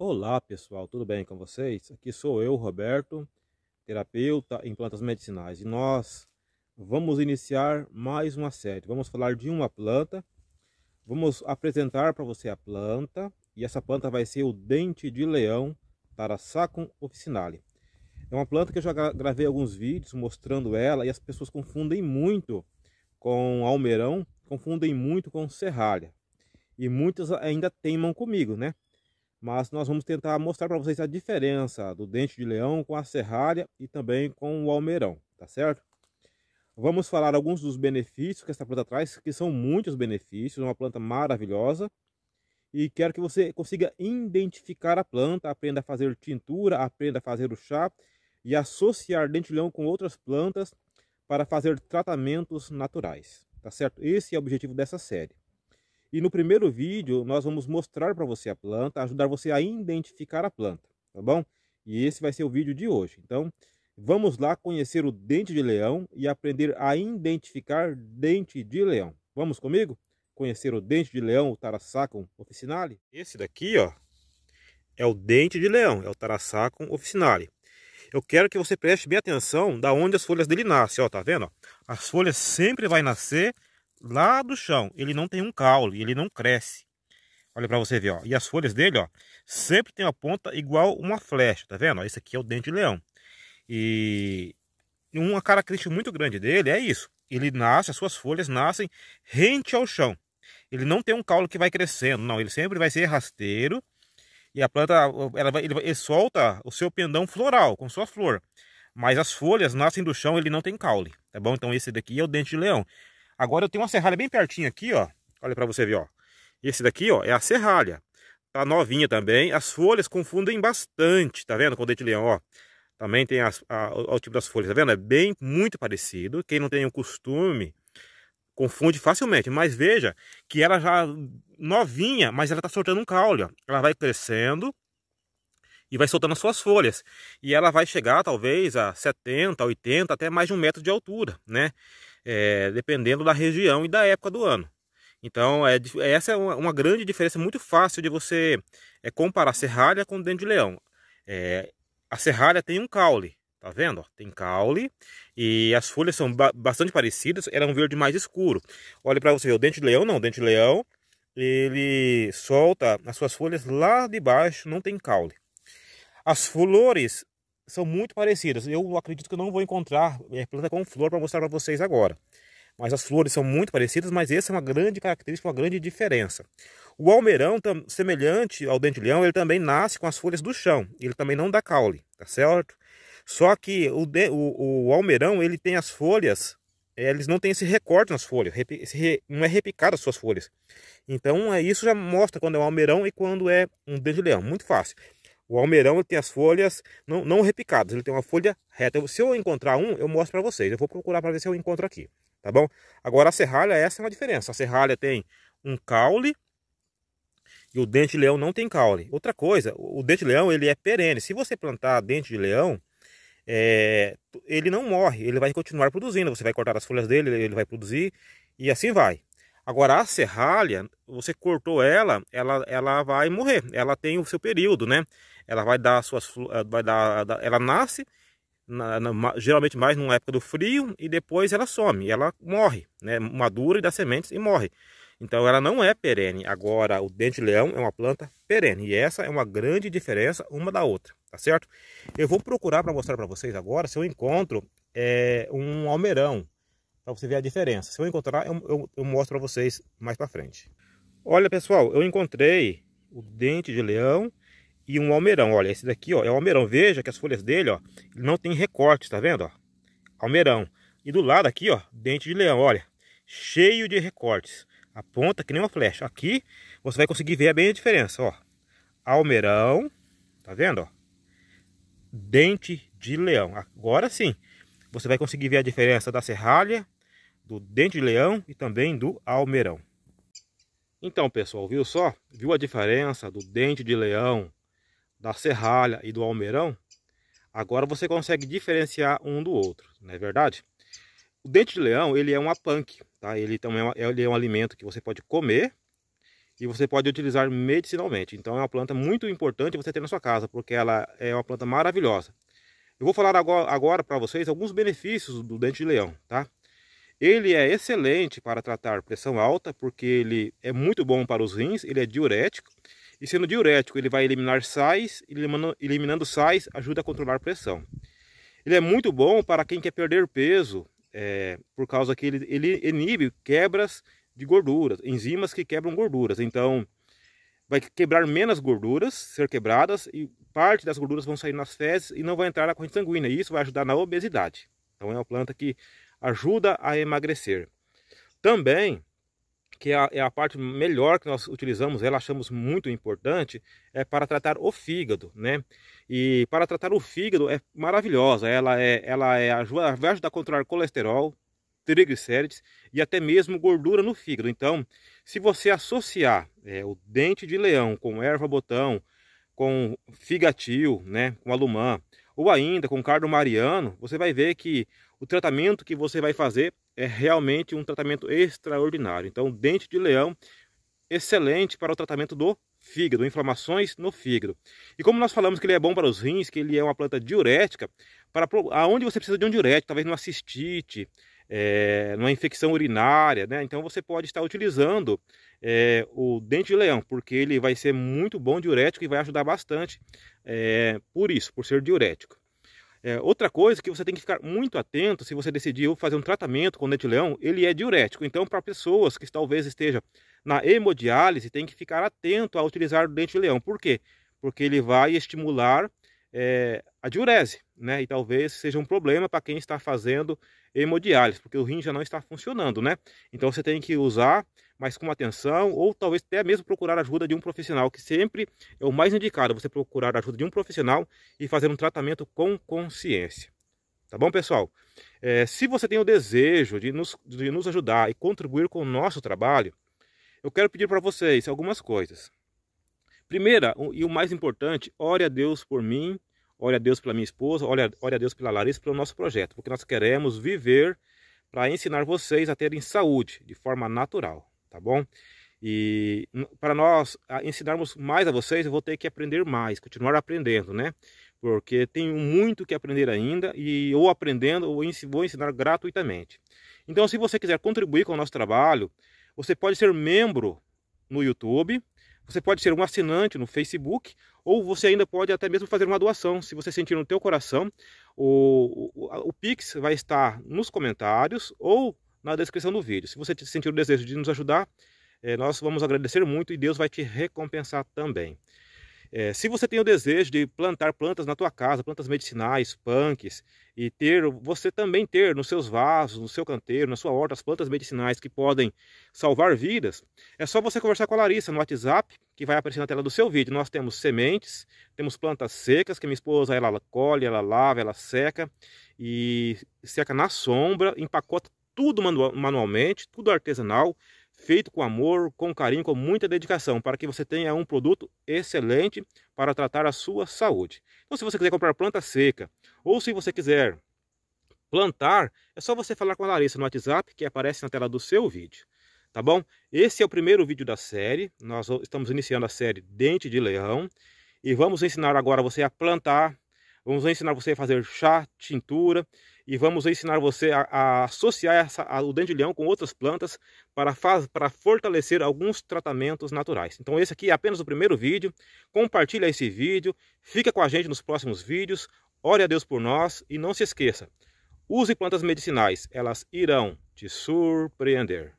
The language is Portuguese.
Olá pessoal, tudo bem com vocês? Aqui sou eu, Roberto, terapeuta em plantas medicinais, e nós vamos iniciar mais uma série. Vamos falar de uma planta, vamos apresentar para você a planta, e essa planta vai ser o dente de leão Tarassacum officinale. É uma planta que eu já gravei alguns vídeos mostrando ela e as pessoas confundem muito com almeirão, confundem muito com serralha. E muitas ainda teimam comigo, né? mas nós vamos tentar mostrar para vocês a diferença do dente de leão com a serralha e também com o almeirão, tá certo? Vamos falar alguns dos benefícios que essa planta traz, que são muitos benefícios, uma planta maravilhosa. E quero que você consiga identificar a planta, aprenda a fazer tintura, aprenda a fazer o chá e associar dente de leão com outras plantas para fazer tratamentos naturais, tá certo? Esse é o objetivo dessa série. E no primeiro vídeo nós vamos mostrar para você a planta, ajudar você a identificar a planta, tá bom? E esse vai ser o vídeo de hoje. Então, vamos lá conhecer o dente de leão e aprender a identificar dente de leão. Vamos comigo? Conhecer o dente de leão, o Tarasacum officinale? Esse daqui, ó, é o dente de leão, é o Tarasacum officinale. Eu quero que você preste bem atenção da onde as folhas dele nascem, ó, tá vendo? As folhas sempre vai nascer lá do chão. Ele não tem um caule, ele não cresce. Olha para você ver, ó. E as folhas dele, ó, sempre tem a ponta igual uma flecha, tá vendo? Ó, esse aqui é o dente de leão. E uma característica muito grande dele é isso. Ele nasce, as suas folhas nascem rente ao chão. Ele não tem um caule que vai crescendo, não. Ele sempre vai ser rasteiro. E a planta, ela vai, ele, ele solta o seu pendão floral com sua flor. Mas as folhas nascem do chão, ele não tem caule, tá bom? Então esse daqui é o dente de leão. Agora eu tenho uma serralha bem pertinho aqui, ó. Olha para você ver, ó. Esse daqui, ó, é a serralha. Tá novinha também. As folhas confundem bastante, tá vendo? Com o dente leão, ó. Também tem as, a, o tipo das folhas, tá vendo? É bem, muito parecido. Quem não tem o costume, confunde facilmente. Mas veja que ela já novinha, mas ela tá soltando um caule, ó. Ela vai crescendo e vai soltando as suas folhas. E ela vai chegar talvez a 70, 80, até mais de um metro de altura, né? é, dependendo da região e da época do ano. Então, é, essa é uma, uma grande diferença, muito fácil de você é, comparar a serralha com o dente de leão. É, a serralha tem um caule, tá vendo? Tem caule e as folhas são ba bastante parecidas, Era um verde mais escuro. Olha para você ver, o dente de leão não, o dente de leão ele solta as suas folhas lá de baixo, não tem caule. As flores são muito parecidas. Eu acredito que eu não vou encontrar eh, planta com flor para mostrar para vocês agora. Mas as flores são muito parecidas, mas essa é uma grande característica, uma grande diferença. O almeirão, semelhante ao dente leão, ele também nasce com as folhas do chão. Ele também não dá caule, tá certo? Só que o, de, o, o almeirão, ele tem as folhas, eh, eles não têm esse recorte nas folhas, rep, re, não é repicado as suas folhas. Então, é, isso já mostra quando é um almeirão e quando é um dente leão. Muito fácil. O almeirão tem as folhas não, não repicadas, ele tem uma folha reta. Se eu encontrar um, eu mostro para vocês. Eu vou procurar para ver se eu encontro aqui, tá bom? Agora a serralha, essa é uma diferença. A serralha tem um caule e o dente-leão não tem caule. Outra coisa, o dente-leão ele é perene. Se você plantar dente-leão, é, ele não morre, ele vai continuar produzindo. Você vai cortar as folhas dele, ele vai produzir e assim vai. Agora a serralha, você cortou ela, ela, ela vai morrer. Ela tem o seu período, né? Ela vai dar suas, eh, vai dar, ela nasce na, na, geralmente mais numa época do frio e depois ela some, ela morre, né? Madura e dá sementes e morre. Então ela não é perene. Agora o dente-leão é uma planta perene e essa é uma grande diferença uma da outra, tá certo? Eu vou procurar para mostrar para vocês agora se eu encontro é, um almeirão para você ver a diferença. Se eu encontrar, eu, eu, eu mostro para vocês mais para frente. Olha, pessoal, eu encontrei o dente de leão e um almeirão. Olha, esse daqui ó, é o almeirão. Veja que as folhas dele ó, não tem recorte, tá vendo? Ó? Almeirão. E do lado aqui, ó, dente de leão, olha, cheio de recortes. A ponta que nem uma flecha. Aqui você vai conseguir ver bem a diferença, ó. Almeirão, tá vendo, ó? Dente de leão. Agora sim, você vai conseguir ver a diferença da serralha do dente de leão e também do almeirão. Então, pessoal, viu só? Viu a diferença do dente de leão, da serralha e do almeirão? Agora você consegue diferenciar um do outro, não é verdade? O dente de leão, ele é uma punk, tá? Ele também é, ele é um alimento que você pode comer e você pode utilizar medicinalmente. Então é uma planta muito importante você ter na sua casa, porque ela é uma planta maravilhosa. Eu vou falar agora, agora para vocês alguns benefícios do dente de leão, tá? Ele é excelente para tratar pressão alta, porque ele é muito bom para os rins, ele é diurético. E sendo diurético, ele vai eliminar sais, eliminando, eliminando sais ajuda a controlar a pressão. Ele é muito bom para quem quer perder peso, é, por causa que ele, ele inibe quebras de gorduras, enzimas que quebram gorduras. Então, vai quebrar menos gorduras, ser quebradas, e parte das gorduras vão sair nas fezes e não vai entrar na corrente sanguínea. E isso vai ajudar na obesidade. Então, é uma planta que ajuda a emagrecer. Também, que é a, é a parte melhor que nós utilizamos, ela achamos muito importante, é para tratar o fígado, né? E para tratar o fígado é maravilhosa, ela é, ela é ajuda, vai ajudar a controlar colesterol, triglicérides e até mesmo gordura no fígado. Então, se você associar é, o dente de leão com erva botão, com figatil, né, com alumã, ou ainda com cardo mariano, você vai ver que o tratamento que você vai fazer é realmente um tratamento extraordinário. Então, dente de leão, excelente para o tratamento do fígado, inflamações no fígado. E como nós falamos que ele é bom para os rins, que ele é uma planta diurética, para aonde você precisa de um diurético, talvez numa cistite, é, numa infecção urinária, né? Então você pode estar utilizando é, o dente de leão, porque ele vai ser muito bom diurético e vai ajudar bastante é, por isso, por ser diurético. É, outra coisa que você tem que ficar muito atento se você decidiu fazer um tratamento com dente de leão, ele é diurético. Então, para pessoas que talvez estejam na hemodiálise, tem que ficar atento a utilizar o dente de leão. Por quê? Porque ele vai estimular é, a diurese, né? E talvez seja um problema para quem está fazendo hemodiálise, porque o rim já não está funcionando, né? Então você tem que usar, mas com atenção, ou talvez até mesmo procurar a ajuda de um profissional, que sempre é o mais indicado, você procurar a ajuda de um profissional e fazer um tratamento com consciência. Tá bom, pessoal? É, se você tem o desejo de nos, de nos ajudar e contribuir com o nosso trabalho, eu quero pedir para vocês algumas coisas. Primeira, e o mais importante, ore a Deus por mim Olha a Deus pela minha esposa, olha olha a Deus pela Larissa, pelo nosso projeto, porque nós queremos viver para ensinar vocês a terem saúde de forma natural, tá bom? E para nós ensinarmos mais a vocês, eu vou ter que aprender mais, continuar aprendendo, né? Porque tenho muito que aprender ainda e ou aprendendo ou vou ensinar gratuitamente. Então, se você quiser contribuir com o nosso trabalho, você pode ser membro no YouTube, você pode ser um assinante no Facebook ou você ainda pode até mesmo fazer uma doação, se você sentir no teu coração. O, o, o Pix vai estar nos comentários ou na descrição do vídeo. Se você sentir o desejo de nos ajudar, é, nós vamos agradecer muito e Deus vai te recompensar também. É, se você tem o desejo de plantar plantas na tua casa, plantas medicinais, punks, e ter, você também ter nos seus vasos, no seu canteiro, na sua horta, as plantas medicinais que podem salvar vidas, é só você conversar com a Larissa no WhatsApp que vai aparecer na tela do seu vídeo. Nós temos sementes, temos plantas secas, que minha esposa ela, colhe, ela lava, ela seca e seca na sombra, empacota tudo manualmente, tudo artesanal, feito com amor, com carinho, com muita dedicação, para que você tenha um produto excelente para tratar a sua saúde. Então, se você quiser comprar planta seca, ou se você quiser plantar, é só você falar com a Larissa no WhatsApp, que aparece na tela do seu vídeo tá bom? Esse é o primeiro vídeo da série, nós estamos iniciando a série Dente de Leão e vamos ensinar agora você a plantar, vamos ensinar você a fazer chá, tintura e vamos ensinar você a, a associar essa, a, o dente de leão com outras plantas para, faz, para fortalecer alguns tratamentos naturais. Então esse aqui é apenas o primeiro vídeo, compartilha esse vídeo, fica com a gente nos próximos vídeos, ore a Deus por nós e não se esqueça, use plantas medicinais, elas irão te surpreender.